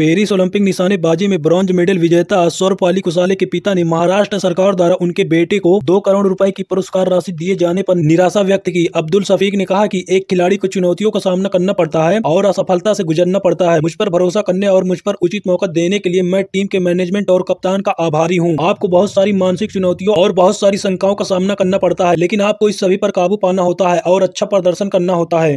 Paris Olympic निशानेबाजी में bronze medal विजेता सौरभ अली कुसाले के पिता ने महाराष्ट्र सरकार द्वारा उनके बेटे को दो करोड़ रुपए की पुरस्कार राशि दिए जाने पर निराशा व्यक्त की अब्दुल शफीक ने कहा कि एक खिलाड़ी को चुनौतियों का सामना करना पड़ता है और असफलता से गुजरना पड़ता है मुझ पर भरोसा करने और मुझ पर उचित मौका देने के लिए मैं टीम के मैनेजमेंट और कप्तान का आभारी हूँ आपको बहुत सारी मानसिक चुनौतियों और बहुत सारी शंकाओं का सामना करना पड़ता है लेकिन आपको इस सभी पर काबू पाना होता है और अच्छा प्रदर्शन करना होता है